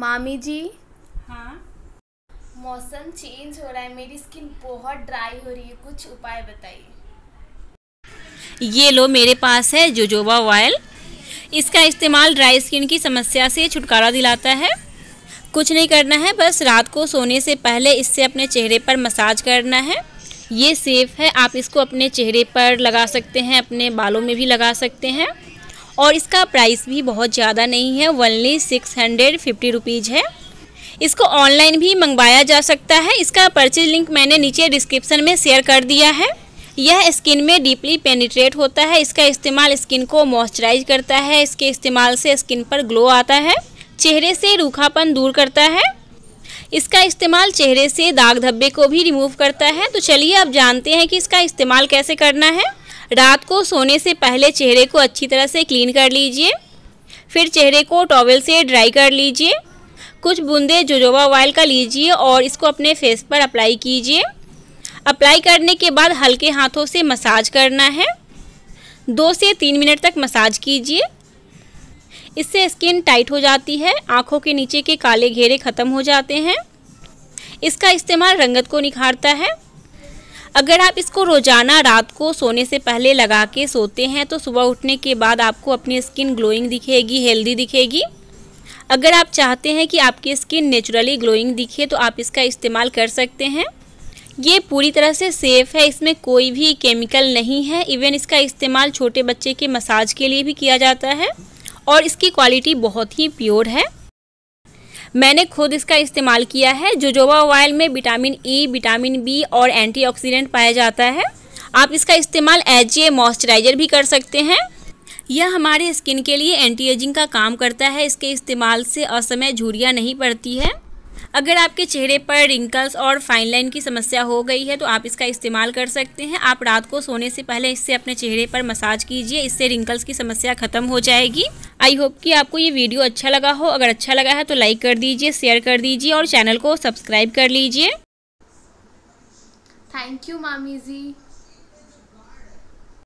मामी जी हाँ मौसम चेंज हो रहा है मेरी स्किन बहुत ड्राई हो रही है कुछ उपाय बताइए ये लो मेरे पास है जोजोबा ऑयल इसका इस्तेमाल ड्राई स्किन की समस्या से छुटकारा दिलाता है कुछ नहीं करना है बस रात को सोने से पहले इससे अपने चेहरे पर मसाज करना है ये सेफ़ है आप इसको अपने चेहरे पर लगा सकते हैं अपने बालों में भी लगा सकते हैं और इसका प्राइस भी बहुत ज़्यादा नहीं है only six hundred fifty rupees है इसको ऑनलाइन भी मंगवाया जा सकता है इसका परचेज लिंक मैंने नीचे डिस्क्रिप्शन में शेयर कर दिया है यह स्किन में डीपली पेनिट्रेट होता है इसका इस्तेमाल स्किन को मॉइस्चराइज करता है इसके इस्तेमाल से स्किन पर ग्लो आता है चेहरे से रूखापन दूर करता है इसका इस्तेमाल चेहरे से दाग धब्बे को भी रिमूव करता है तो चलिए अब जानते हैं कि इसका इस्तेमाल कैसे करना है रात को सोने से पहले चेहरे को अच्छी तरह से क्लीन कर लीजिए फिर चेहरे को टॉवल से ड्राई कर लीजिए कुछ बूंदे जोजोबा ऑयल का लीजिए और इसको अपने फेस पर अप्लाई कीजिए अप्लाई करने के बाद हल्के हाथों से मसाज करना है दो से तीन मिनट तक मसाज कीजिए इससे स्किन टाइट हो जाती है आँखों के नीचे के काले घेरे ख़त्म हो जाते हैं इसका इस्तेमाल रंगत को निखारता है अगर आप इसको रोजाना रात को सोने से पहले लगा के सोते हैं तो सुबह उठने के बाद आपको अपनी स्किन ग्लोइंग दिखेगी हेल्दी दिखेगी अगर आप चाहते हैं कि आपकी स्किन नेचुरली ग्लोइंग दिखे तो आप इसका इस्तेमाल कर सकते हैं ये पूरी तरह से सेफ़ है इसमें कोई भी केमिकल नहीं है इवन इसका इस्तेमाल छोटे बच्चे के मसाज के लिए भी किया जाता है और इसकी क्वालिटी बहुत ही प्योर है मैंने खुद इसका इस्तेमाल किया है जोजोबा ऑयल में vitamin E e, vitamin B और एंटीऑक्सीडेंट पाया जाता है आप इसका इस्तेमाल एच ए मॉइस्चराइजर भी कर सकते हैं यह हमारे स्किन के लिए एंटी एजिंग का काम करता है इसके इस्तेमाल से असमय झुरियाँ नहीं पड़ती है अगर आपके चेहरे पर रिंकल्स और फाइन लाइन की समस्या हो गई है तो आप इसका इस्तेमाल कर सकते हैं आप रात को सोने से पहले इससे अपने चेहरे पर मसाज कीजिए इससे रिंकल्स की समस्या ख़त्म हो जाएगी आई होप कि आपको ये वीडियो अच्छा लगा हो अगर अच्छा लगा है तो लाइक कर दीजिए शेयर कर दीजिए और चैनल को सब्सक्राइब कर लीजिए थैंक यू मामी जी